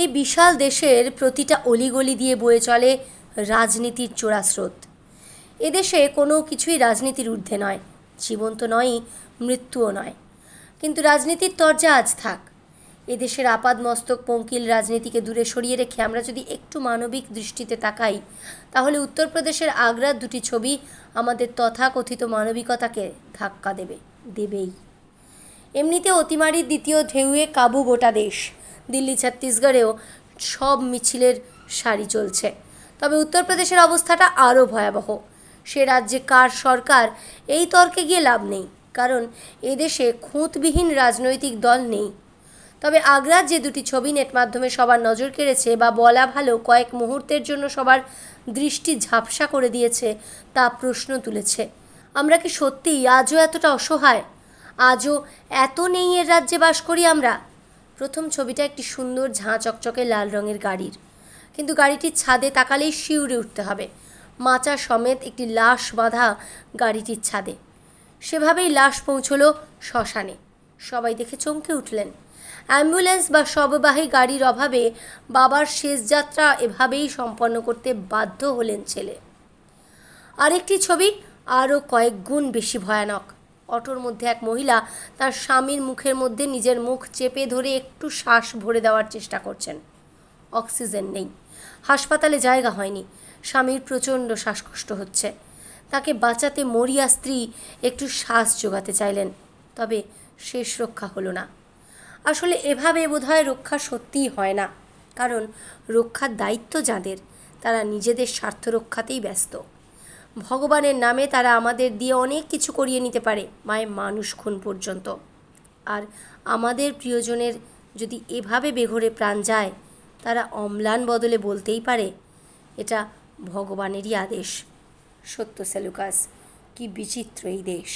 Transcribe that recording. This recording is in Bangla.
এই বিশাল দেশের প্রতিটা অলিগলি দিয়ে বয়ে চলে রাজনীতির চোরাস্রোত এদেশে কোনো কিছুই রাজনীতির ঊর্ধ্বে নয় জীবন্ত নয়ই মৃত্যুও নয় কিন্তু রাজনীতির তরজা আজ থাক এদেশের আপাদ মস্তক পঙ্কিল রাজনীতিকে দূরে সরিয়ে রেখে আমরা যদি একটু মানবিক দৃষ্টিতে তাকাই তাহলে উত্তরপ্রদেশের আগ্রার দুটি ছবি আমাদের তথাকথিত মানবিকতাকে ধাক্কা দেবে দেবেই এমনিতে অতিমারির দ্বিতীয় ঢেউয়ে কাবু গোটা দেশ দিল্লি ছত্তিশগড়েও সব মিছিলের সারি চলছে তবে উত্তরপ্রদেশের অবস্থাটা আরও ভয়াবহ সে রাজ্যে কার সরকার এই তর্কে গিয়ে লাভ নেই কারণ এদেশে খুঁতবিহীন রাজনৈতিক দল নেই তবে আগ্রার যে দুটি ছবি নেট মাধ্যমে সবার নজর কেড়েছে বা বলা ভালো কয়েক মুহূর্তের জন্য সবার দৃষ্টি ঝাপসা করে দিয়েছে তা প্রশ্ন তুলেছে আমরা কি সত্যিই আজও এতটা অসহায় আজও এত নেই এর রাজ্যে বাস করি আমরা প্রথম ছবিটা একটি সুন্দর ঝাঁ চকচকে লাল রঙের গাড়ির কিন্তু গাড়িটির ছাদে তাকালেই শিউরে উঠতে হবে মাচা সমেত একটি লাশ বাঁধা গাড়িটির ছাদে সেভাবেই লাশ পৌঁছল শ্মশানে সবাই দেখে চমকে উঠলেন অ্যাম্বুলেন্স বা সববাহী গাড়ির অভাবে বাবার শেষ যাত্রা এভাবেই সম্পন্ন করতে বাধ্য হলেন ছেলে আরেকটি ছবি আরও কয়েক গুণ বেশি ভয়ানক অটোর মধ্যে এক মহিলা তার স্বামীর মুখের মধ্যে নিজের মুখ চেপে ধরে একটু শ্বাস ভরে দেওয়ার চেষ্টা করছেন অক্সিজেন নেই হাসপাতালে জায়গা হয়নি স্বামীর প্রচণ্ড শ্বাসকষ্ট হচ্ছে তাকে বাঁচাতে মরিয়া স্ত্রী একটু শ্বাস যোগাতে চাইলেন তবে শেষ রক্ষা হলো না আসলে এভাবে বোধহয় রক্ষা সত্যিই হয় না কারণ রক্ষার দায়িত্ব যাদের তারা নিজেদের স্বার্থ রক্ষাতেই ব্যস্ত ভগবানের নামে তারা আমাদের দিয়ে অনেক কিছু করিয়ে নিতে পারে মায়ের মানুষ খুন পর্যন্ত আর আমাদের প্রিয়জনের যদি এভাবে বেঘরে প্রাণ যায় তারা অম্লান বদলে বলতেই পারে এটা ভগবানেরই আদেশ সত্য সেলুকাস কি বিচিত্র এই দেশ